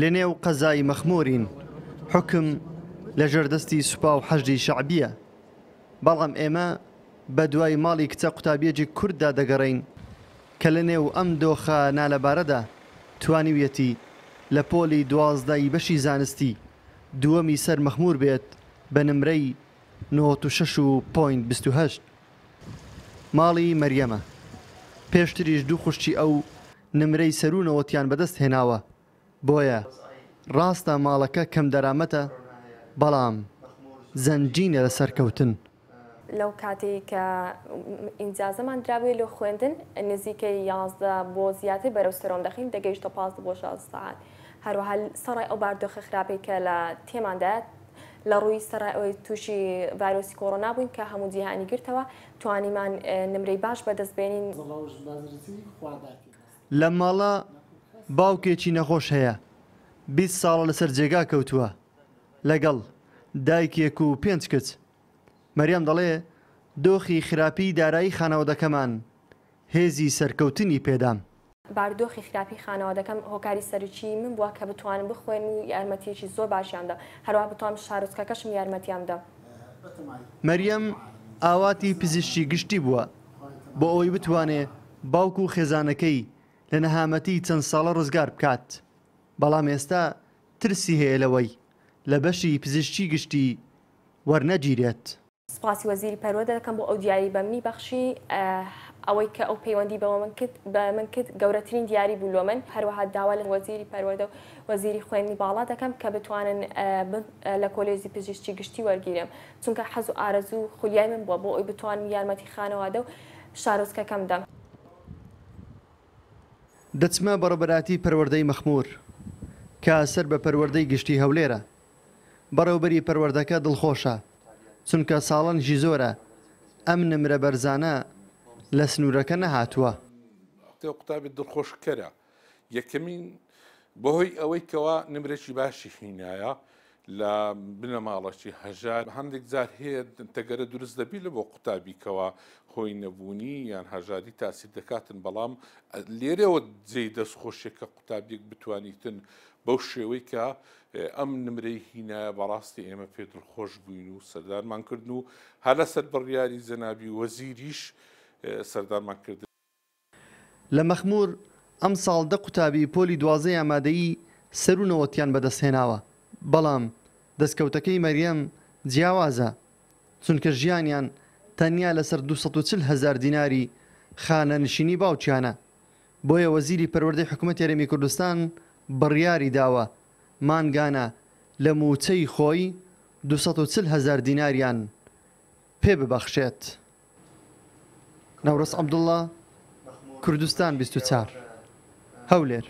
لەنێو قەزای مەخمۆرین حکم لە ژەردەستی سوپا و حەجدی شعبیە بەڵام ئێمە بە دوای ماڵی کچە قوتابیەجی کووردا دەگەڕین کە لەنێو ئەم دۆخە نالەبارەدا توانیویەتی لە پۆلی دوازدایی بەشی زانستی دووەمی سەر مەخمور بێت بە نمرەی 96.28 ماڵی مەریەمە پێشتریش دوو خوشتی ئەو نمرەی سەرونەوەتیان بەدەست هێناوە بۆیە ڕاستە ماڵەکە کەم دەرامەتە بەڵام زەنجینە لە سەرکەوتن. لەو کاتێک کە ئینجازەمان درراوێ لە خوێندن نزیکەی یازدە بۆ زیاتر بەرەو سەرۆم دەخین دەگەیشتە پاس بۆ شازستان هەروەها سەڕای ئەو باردۆخە خراپێک کە لە تێماندات لە ڕووی سەرەوەی تووشی ڤایرۆسی کۆڕۆنا بووین کە هەموو جیهانی گرتەوە توانیمان نمرەی باش بەدەستبێنین لە ماڵە باوکێکی نەخۆش هەیە بی ساڵە لەسەر جێگا کەوتووە لەگەڵ دایکێک و پێنج کچ مەریەم دەڵێ دۆخی خراپی دارایی خانەوەدەکەمان هێزی سەرکەوتنی پێدام. باردۆخی خراپی خانەوادەکەم هۆکاری سەرچی من بووە کە بتوانم بخوێن و یارمەتیەکی زۆر باشیاندا هەروە بتوانم شارۆچکەکەشم یارمەتیاندا مەریەم ئاواتی پزیشتی گشتی بووە بۆ ئەوی بتوانێ باوک و خێزانەکەی لە نەهامەتی چەند ساڵە ڕزگار بکات بەڵام ئێستا ترسی هەیە لەوەی لە بەشی پزیشکی گشتی وەرنەگیرێت سپاسی وەزیری پەرۆدە دەکەم بۆ ئەو دیاری بەمنی بەخشی ئەوەی کە ئەو پەیوەندی بەوە من کرد بە من کرد گەورەترین دیاری بوو لۆ من هەروەها داوا لە وەزیری پەروەدە و وەزیری خوێنی باڵا دەکەم کە بتوانن لە کۆلێزی پزیشکی گشتی وەرگیرم چونکە حەز و ئارەزوو خولیای من بووە بۆ ئەوی بتوانم یارمەتی خانەوادە و شارۆزکەکەم دەم دەچمە بەڕبەتی پەروەەردەی مەخمور کە سەر بە پەروەەردەی گشتی هەولێرە بەڕێوبەری پەروەردەکە دڵخۆشە چونکە ساڵەنجی زۆرە ئەم نمرە بەرزانە لە سنوورەکە نەهاتووە قوتابی دڵخۆشکەرە یەکەمین بەهۆی ئەوەی کەوا نمرێکی باشی هینایە لە بنە ماڵەشی هەژار هەندێک جار هەیە تەگەرە دروست دەبی لە بۆ قوتابیکەوە خۆی نەبوونی یان هەژاری تاسی دەکاتن بەڵام لێرەوە جێی دەستخۆشیەکە قوتابیەک بتوانیتن بەو شێوەی کە ئەم نمرەی هینە بەڕاستی ئێمە پێ دڵخۆش بووین و سەردارمان کردن و هەلە سەر بڕیاری زەنابی وەزیریش سەردارمان کردن لە مەخمور ئەم ساڵدە قوتابی پۆلی دوازەی ئامادەیی سەرونەوەتیان بەدەستهێناوە بەڵام دەستکەوتەکەی مەریەم جیاوازە چونکە ژیانیان تەنیا لەسەر 240 هزار دیناری خانەنشینی باوچیانە بۆیە وەزیری پەروەردەی حکوومەت یارەمی کوردستان بڕیاری داوە مانگانە لە موچەی خۆی 240 هزار دیناریان پێ ببەخشێت. ناوڕست عەبدوڵە کوردستان 24 هەولێر.